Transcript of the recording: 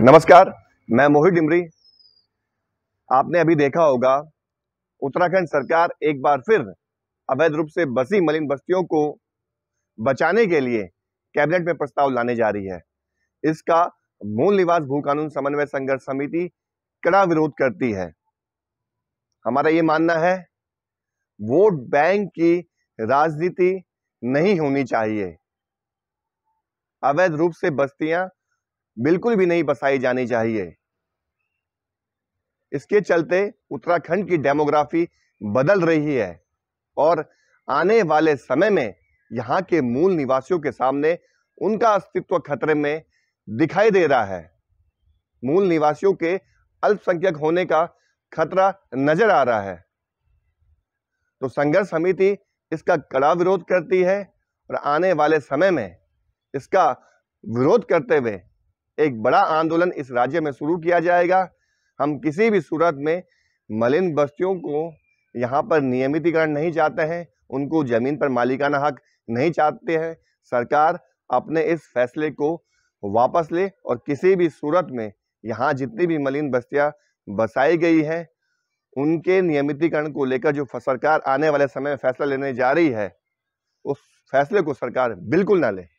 नमस्कार मैं मोहित डिमरी आपने अभी देखा होगा उत्तराखंड सरकार एक बार फिर अवैध रूप से बसी मलिन बस्तियों को बचाने के लिए कैबिनेट में प्रस्ताव लाने जा रही है इसका मूल निवास भू कानून समन्वय संघर्ष समिति कड़ा विरोध करती है हमारा ये मानना है वोट बैंक की राजनीति नहीं होनी चाहिए अवैध रूप से बस्तियां बिल्कुल भी नहीं बसाई जानी चाहिए इसके चलते उत्तराखंड की डेमोग्राफी बदल रही है और आने वाले समय में यहाँ के मूल निवासियों के सामने उनका अस्तित्व खतरे में दिखाई दे रहा है मूल निवासियों के अल्पसंख्यक होने का खतरा नजर आ रहा है तो संघर्ष समिति इसका कड़ा विरोध करती है और आने वाले समय में इसका विरोध करते हुए एक बड़ा आंदोलन इस राज्य में शुरू किया जाएगा हम किसी भी सूरत में मलिन बस्तियों को यहाँ पर नियमितीकरण नहीं चाहते हैं उनको ज़मीन पर मालिकाना हक नहीं चाहते हैं सरकार अपने इस फैसले को वापस ले और किसी भी सूरत में यहाँ जितनी भी मलिन बस्तियाँ बसाई गई हैं उनके नियमितीकरण को लेकर जो सरकार आने वाले समय में फैसला लेने जा रही है उस फैसले को सरकार बिल्कुल ना ले